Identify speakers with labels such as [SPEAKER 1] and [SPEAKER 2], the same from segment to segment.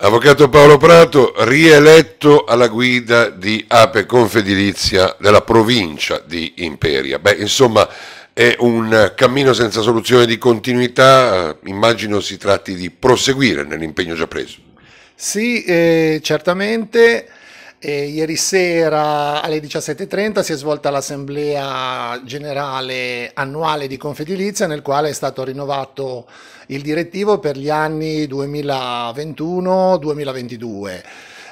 [SPEAKER 1] Avvocato Paolo Prato, rieletto alla guida di Ape Confedilizia della provincia di Imperia. Beh, insomma, è un cammino senza soluzione di continuità, immagino si tratti di proseguire nell'impegno già preso.
[SPEAKER 2] Sì, eh, certamente e ieri sera alle 17.30 si è svolta l'assemblea generale annuale di Confedilizia nel quale è stato rinnovato il direttivo per gli anni 2021-2022.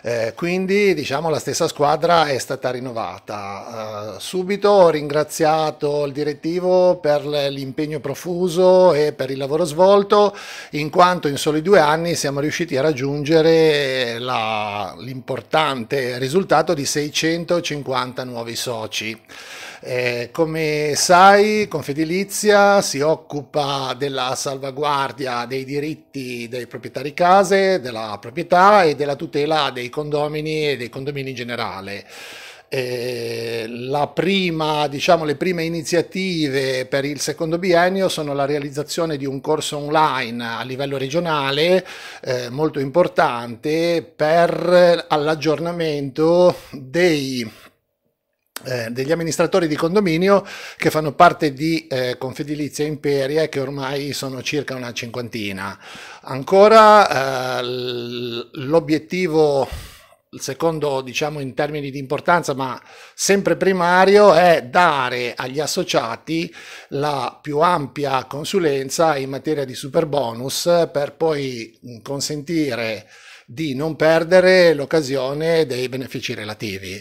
[SPEAKER 2] Eh, quindi diciamo la stessa squadra è stata rinnovata. Eh, subito ho ringraziato il direttivo per l'impegno profuso e per il lavoro svolto, in quanto in soli due anni siamo riusciti a raggiungere l'importante risultato di 650 nuovi soci. Eh, come sai, Confedilizia si occupa della salvaguardia dei diritti dei proprietari case, della proprietà e della tutela dei condomini e dei condomini in generale. Eh, prima, diciamo, le prime iniziative per il secondo biennio sono la realizzazione di un corso online a livello regionale eh, molto importante per l'aggiornamento dei eh, degli amministratori di condominio che fanno parte di eh, Confedilizia Imperia che ormai sono circa una cinquantina. Ancora eh, l'obiettivo il secondo diciamo in termini di importanza ma sempre primario è dare agli associati la più ampia consulenza in materia di super bonus per poi consentire di non perdere l'occasione dei benefici relativi.